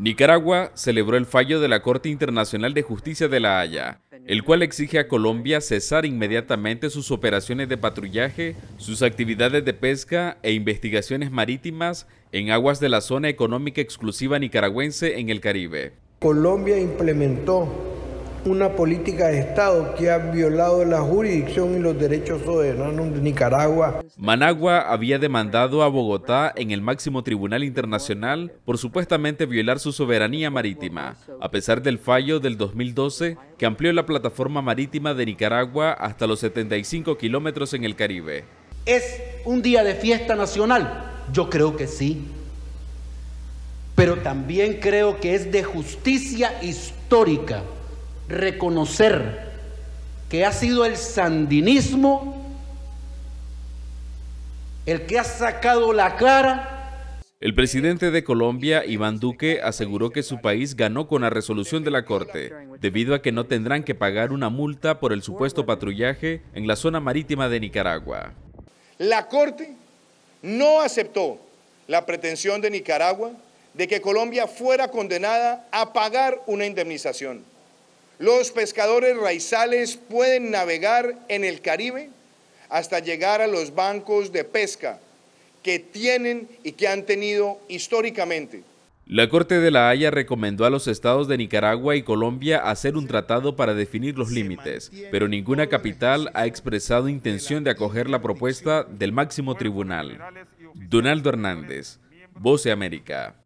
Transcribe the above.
Nicaragua celebró el fallo de la Corte Internacional de Justicia de La Haya, el cual exige a Colombia cesar inmediatamente sus operaciones de patrullaje, sus actividades de pesca e investigaciones marítimas en aguas de la Zona Económica Exclusiva Nicaragüense en el Caribe. Colombia implementó una política de Estado que ha violado la jurisdicción y los derechos soberanos de Nicaragua. Managua había demandado a Bogotá en el máximo tribunal internacional por supuestamente violar su soberanía marítima, a pesar del fallo del 2012 que amplió la plataforma marítima de Nicaragua hasta los 75 kilómetros en el Caribe. ¿Es un día de fiesta nacional? Yo creo que sí. Pero también creo que es de justicia histórica reconocer que ha sido el sandinismo el que ha sacado la cara el presidente de Colombia, Iván Duque, aseguró que su país ganó con la resolución de la Corte, debido a que no tendrán que pagar una multa por el supuesto patrullaje en la zona marítima de Nicaragua. La Corte no aceptó la pretensión de Nicaragua de que Colombia fuera condenada a pagar una indemnización. Los pescadores raizales pueden navegar en el Caribe hasta llegar a los bancos de pesca que tienen y que han tenido históricamente. La Corte de la Haya recomendó a los estados de Nicaragua y Colombia hacer un tratado para definir los límites, pero ninguna capital ha expresado intención de acoger la propuesta del máximo tribunal. Donaldo Hernández, Voce América.